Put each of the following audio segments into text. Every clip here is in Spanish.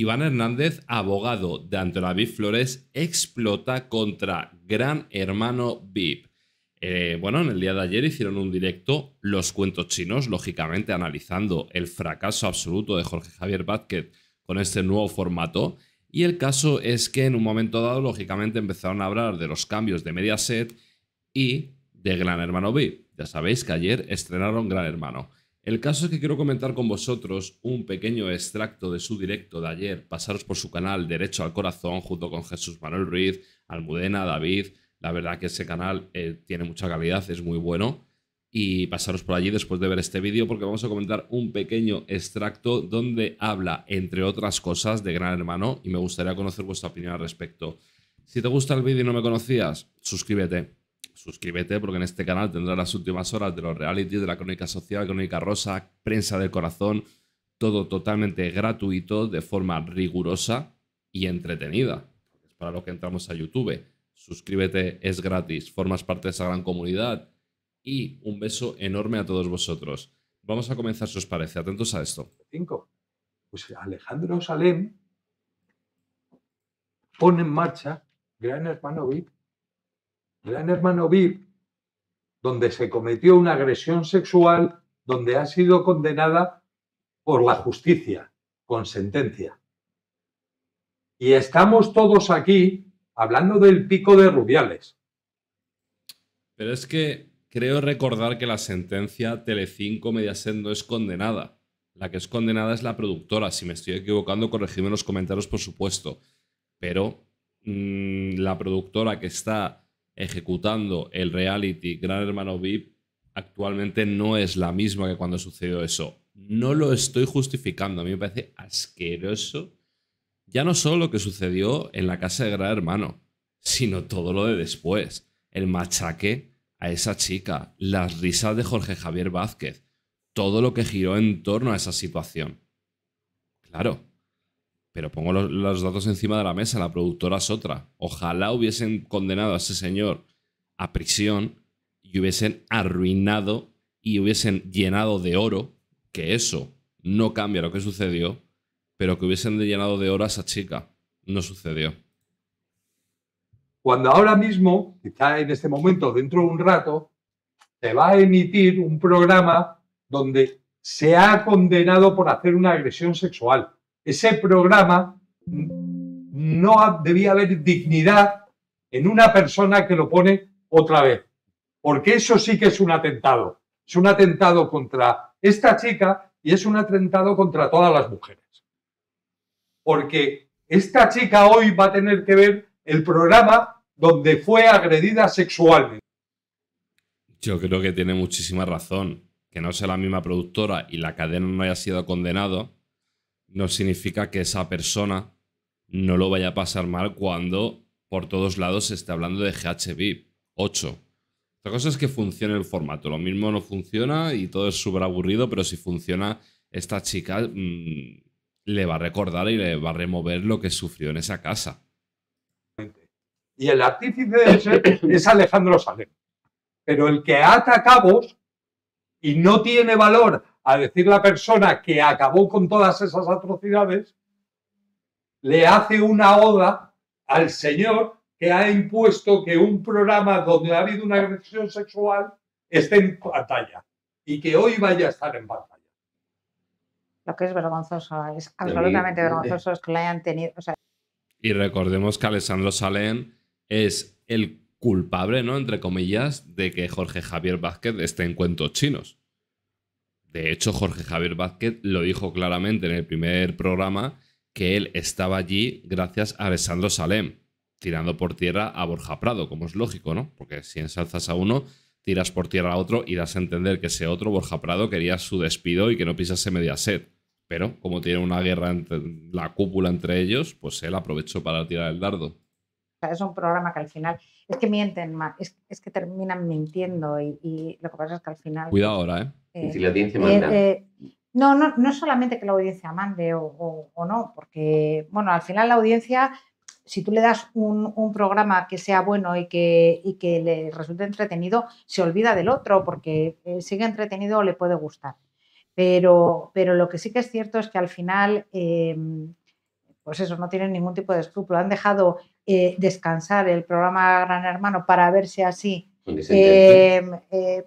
Iván Hernández, abogado de Antonaví Flores, explota contra Gran Hermano VIP. Eh, bueno, en el día de ayer hicieron un directo los cuentos chinos, lógicamente analizando el fracaso absoluto de Jorge Javier Vázquez con este nuevo formato. Y el caso es que en un momento dado, lógicamente, empezaron a hablar de los cambios de Mediaset y de Gran Hermano VIP. Ya sabéis que ayer estrenaron Gran Hermano. El caso es que quiero comentar con vosotros un pequeño extracto de su directo de ayer, pasaros por su canal Derecho al Corazón junto con Jesús Manuel Ruiz, Almudena, David. La verdad que ese canal eh, tiene mucha calidad, es muy bueno. Y pasaros por allí después de ver este vídeo porque vamos a comentar un pequeño extracto donde habla, entre otras cosas, de Gran Hermano y me gustaría conocer vuestra opinión al respecto. Si te gusta el vídeo y no me conocías, suscríbete suscríbete porque en este canal tendrás las últimas horas de los reality, de la crónica social, crónica rosa, prensa del corazón, todo totalmente gratuito, de forma rigurosa y entretenida. Es para lo que entramos a YouTube. Suscríbete, es gratis, formas parte de esa gran comunidad y un beso enorme a todos vosotros. Vamos a comenzar, si os parece. Atentos a esto. Cinco. Pues Alejandro Salem pone en marcha Gran Hermano VIP Gran Hermano VIP, donde se cometió una agresión sexual, donde ha sido condenada por la justicia, con sentencia. Y estamos todos aquí hablando del pico de Rubiales. Pero es que creo recordar que la sentencia Telecinco Mediaset no es condenada. La que es condenada es la productora. Si me estoy equivocando, corregidme los comentarios, por supuesto. Pero mm, la productora que está ejecutando el reality Gran Hermano VIP actualmente no es la misma que cuando sucedió eso. No lo estoy justificando, a mí me parece asqueroso. Ya no solo lo que sucedió en la casa de Gran Hermano, sino todo lo de después. El machaque a esa chica, las risas de Jorge Javier Vázquez, todo lo que giró en torno a esa situación. Claro, pero pongo los, datos encima de la mesa, la productora es otra. Ojalá hubiesen condenado a ese señor a prisión y hubiesen arruinado y hubiesen llenado de oro, que eso no cambia lo que sucedió, pero que hubiesen llenado de oro a esa chica. No sucedió. Cuando ahora mismo, quizá en este momento, dentro de un rato, se va a emitir un programa donde se ha condenado por hacer una agresión sexual ese programa no debía haber dignidad en una persona que lo pone otra vez. Porque eso sí que es un atentado. Es un atentado contra esta chica y es un atentado contra todas las mujeres. Porque esta chica hoy va a tener que ver el programa donde fue agredida sexualmente. Yo creo que tiene muchísima razón. Que no sea la misma productora y la cadena no haya sido condenado no significa que esa persona no lo vaya a pasar mal cuando por todos lados se esté hablando de GHB 8. Otra cosa es que funcione el formato. Lo mismo no funciona y todo es súper aburrido, pero si funciona, esta chica mm, le va a recordar y le va a remover lo que sufrió en esa casa. Y el artífice de ese es Alejandro Saler, Pero el que ata cabos y no tiene valor a decir la persona que acabó con todas esas atrocidades, le hace una oda al señor que ha impuesto que un programa donde ha habido una agresión sexual esté en pantalla y que hoy vaya a estar en pantalla. Lo que es vergonzoso, es absolutamente eh, vergonzoso que lo hayan tenido. Y recordemos que Alessandro Salén es el culpable, ¿no? Entre comillas, de que Jorge Javier Vázquez esté en cuentos chinos de hecho, Jorge Javier Vázquez lo dijo claramente en el primer programa que él estaba allí gracias a Alessandro Salem, tirando por tierra a Borja Prado, como es lógico, ¿no? Porque si ensalzas a uno, tiras por tierra a otro y das a entender que ese otro, Borja Prado, quería su despido y que no pisase media sed. Pero como tiene una guerra entre la cúpula entre ellos, pues él aprovechó para tirar el dardo es un programa que al final es que mienten, más, es, que terminan mintiendo y, lo que pasa es que al final... Cuidado ahora, ¿eh? eh si la audiencia eh, manda. Eh, no, no, es solamente que la audiencia mande o, no, porque, bueno, al final la audiencia, si tú le das un, programa que sea bueno y que, que, le resulte entretenido, se olvida del otro porque sigue entretenido o le puede gustar. Pero, pero lo que sí que es cierto es que al final em, pues eso, no tienen ningún tipo de escrúpulo. Han dejado eh, descansar el programa Gran Hermano para ver si así em, eh,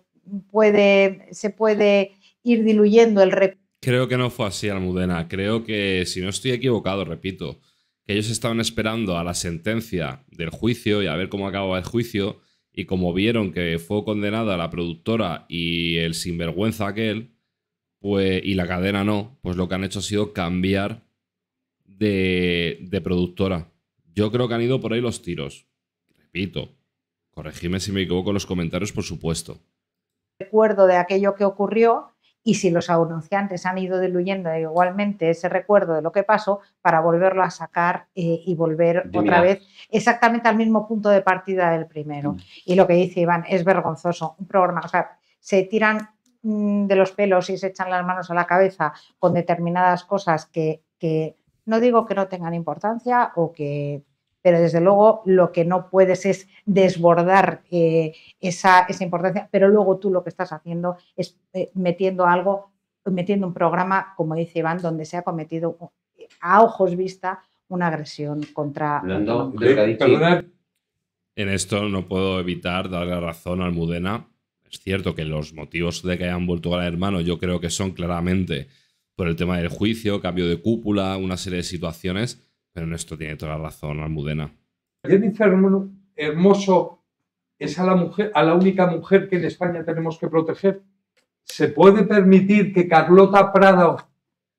puede, se puede ir diluyendo el Creo que no fue así, Almudena. Creo que, si no estoy equivocado, repito, que ellos estaban esperando a la sentencia del juicio y a ver cómo acababa el juicio. Y como vieron que fue condenada la productora y el sinvergüenza aquel, pues, y la cadena no, pues lo que han hecho ha sido cambiar de, productora. Yo creo que han ido por ahí los tiros. Repito, corregime si me equivoco en los comentarios, por supuesto. Recuerdo de aquello que ocurrió y si los anunciantes han ido diluyendo igualmente ese recuerdo de lo que pasó para volverlo a sacar eh, y volver otra vez exactamente al mismo punto de partida del primero. Mm. Y lo que dice Iván es vergonzoso. Un programa, o sea, se tiran mm, de los pelos y se echan las manos a la cabeza con determinadas cosas que no digo que no tengan importancia o que pero desde luego lo que no puedes es desbordar eh, esa, importancia, pero luego tú lo que estás haciendo es eh, metiendo algo, metiendo un programa, como dice Iván, donde se ha cometido a ojos vista una agresión contra... en esto no puedo evitar darle razón a Almudena. Es cierto que los motivos de que hayan vuelto al hermano yo creo que son claramente por el tema del juicio, cambio de cúpula, una serie de situaciones, pero en esto tiene toda la razón Almudena. dice Hermoso es a la, mujer, a la única mujer que en España tenemos que proteger. ¿Se puede permitir que Carlota Prado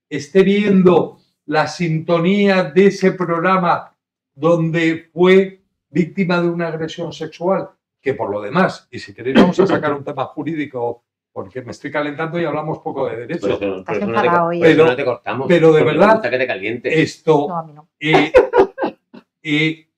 esté viendo la sintonía de ese programa donde fue víctima de una agresión sexual? Que por lo demás, y si queréis vamos a sacar un tema jurídico porque me estoy calentando y hablamos poco de derecho. Pero, de verdad, que te caliente. esto. Eh, eh,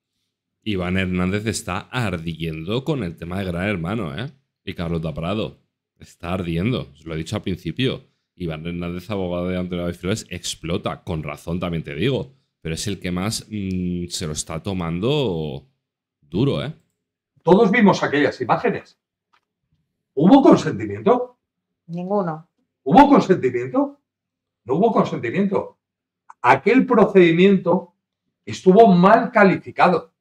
Iván Hernández está ardiendo con el tema de Gran Hermano, ¿eh? Y Carlos Prado está ardiendo, os lo he dicho al principio. Iván Hernández, abogado de Antonio David Flores, explota, con razón también te digo, pero es el que más mm, se lo está tomando duro, ¿eh? Todos vimos aquellas imágenes. ¿Hubo consentimiento? Ninguno. ¿Hubo consentimiento? No hubo consentimiento. Aquel procedimiento estuvo mal calificado.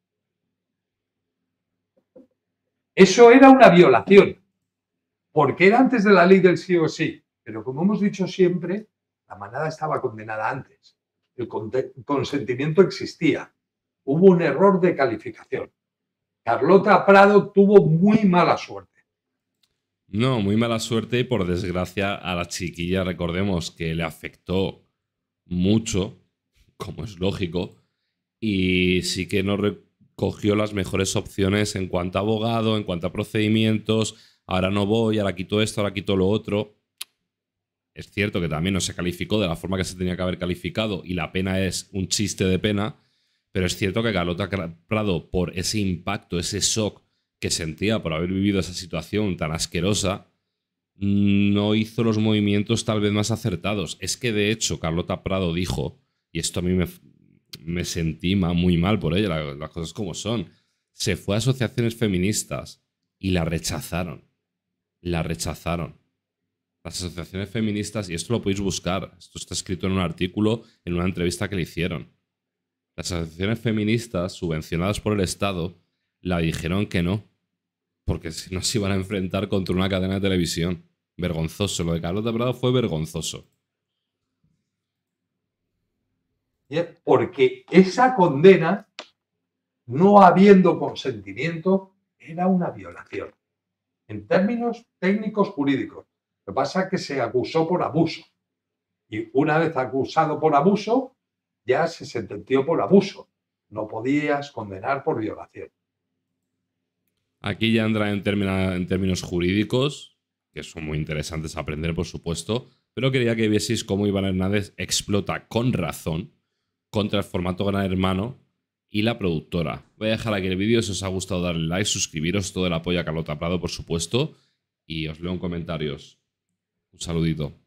Eso era una violación, porque era antes de la ley del sí o sí. Pero como hemos dicho siempre, la manada estaba condenada antes. El consentimiento existía. Hubo un error de calificación. Carlota Prado tuvo muy mala suerte. No, muy mala suerte y por desgracia a la chiquilla recordemos que le afectó mucho, como es lógico, y sí que no recogió las mejores opciones en cuanto a abogado, en cuanto a procedimientos, ahora no voy, ahora quito esto, ahora quito lo otro. Es cierto que también no se calificó de la forma que se tenía que haber calificado y la pena es un chiste de pena, pero es cierto que Galota Prado, por ese impacto, ese shock que sentía por haber vivido esa situación tan asquerosa, mm, no hizo los movimientos tal vez más acertados. Es que de hecho Carlota Prado dijo, y esto a mí me, sentí muy mal por ella, las cosas como son, se fue a asociaciones feministas y la rechazaron. La rechazaron. Las asociaciones feministas, y esto lo podéis buscar, esto está escrito en un artículo, en una entrevista que le hicieron. Las asociaciones feministas, subvencionadas por el Estado, la dijeron que no, porque si no se iban a enfrentar contra una cadena de televisión. Vergonzoso. Lo de Carlos Prado fue vergonzoso. Porque esa condena, no habiendo consentimiento, era una violación. En términos técnicos jurídicos. Lo que pasa es que se acusó por abuso. Y una vez acusado por abuso, ya se sentenció por abuso. No podías condenar por violación. Aquí ya entra en, en términos jurídicos, que son muy interesantes a aprender, por supuesto, pero quería que vieseis cómo Iván Hernández explota con razón contra el formato Gran Hermano y la productora. Voy a dejar aquí el vídeo, si os ha gustado darle like, suscribiros, todo el apoyo a Carlota Prado, por supuesto, y os leo en comentarios. Un saludito.